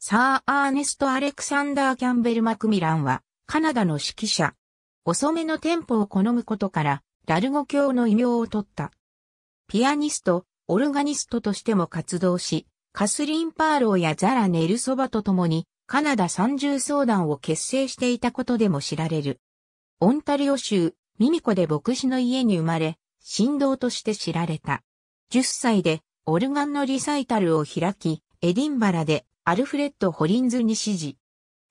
サー・アーネスト・アレクサンダー・キャンベル・マクミランは、カナダの指揮者。遅めのテンポを好むことから、ラルゴ教の異名を取った。ピアニスト、オルガニストとしても活動し、カスリン・パーローやザラ・ネルソバと共に、カナダ三重相談を結成していたことでも知られる。オンタリオ州、ミミコで牧師の家に生まれ、神童として知られた。10歳で、オルガンのリサイタルを開き、エディンバラでアルフレッド・ホリンズに指示。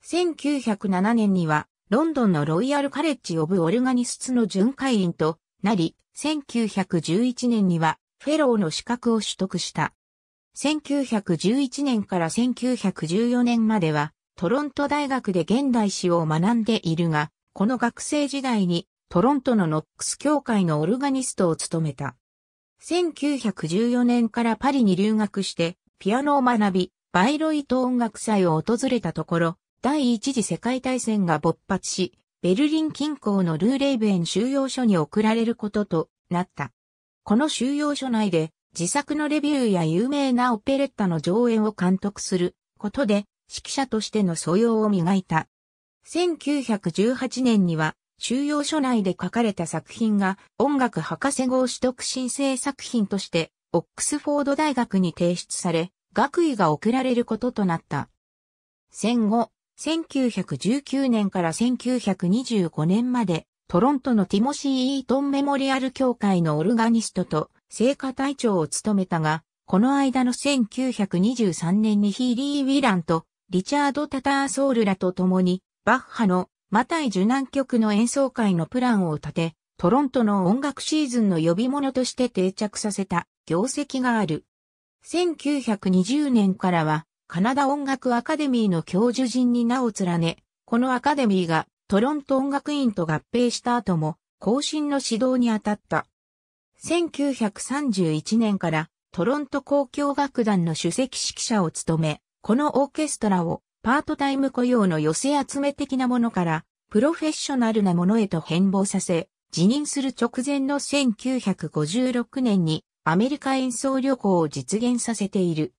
1907年には、ロンドンのロイヤル・カレッジ・オブ・オルガニスツの巡回員となり、1911年には、フェローの資格を取得した。1911年から1914年までは、トロント大学で現代史を学んでいるが、この学生時代にトロントのノックス協会のオルガニストを務めた。1914年からパリに留学してピアノを学び、バイロイト音楽祭を訪れたところ、第一次世界大戦が勃発し、ベルリン近郊のルーレイベン収容所に送られることとなった。この収容所内で自作のレビューや有名なオペレッタの上演を監督することで指揮者としての素養を磨いた。1918年には収容所内で書かれた作品が音楽博士号取得申請作品としてオックスフォード大学に提出され、学位が贈られることとなった。戦後、1919年から1925年まで、トロントのティモシー・イートンメモリアル協会のオルガニストと聖火隊長を務めたが、この間の1923年にヒーリー・ウィランとリチャード・タターソールらと共に、バッハのマタイ受難曲の演奏会のプランを立て、トロントの音楽シーズンの呼び物として定着させた業績がある。1920年からは、カナダ音楽アカデミーの教授陣に名を連ね、このアカデミーがトロント音楽院と合併した後も、更新の指導に当たった。1931年からトロント公共楽団の首席指揮者を務め、このオーケストラをパートタイム雇用の寄せ集め的なものからプロフェッショナルなものへと変貌させ、辞任する直前の1956年にアメリカ演奏旅行を実現させている。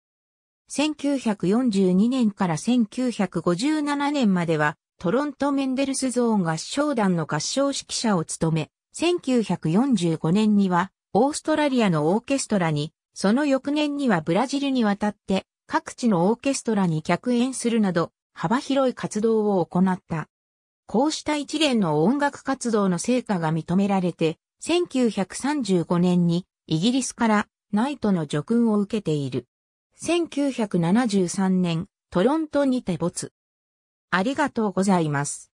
1942年から1957年までは、トロント・メンデルスゾーン合唱団の合唱指揮者を務め、1945年には、オーストラリアのオーケストラに、その翌年にはブラジルに渡って、各地のオーケストラに客演するなど、幅広い活動を行った。こうした一連の音楽活動の成果が認められて、1935年にイギリスからナイトの叙勲を受けている。1973年、トロントにて没。ありがとうございます。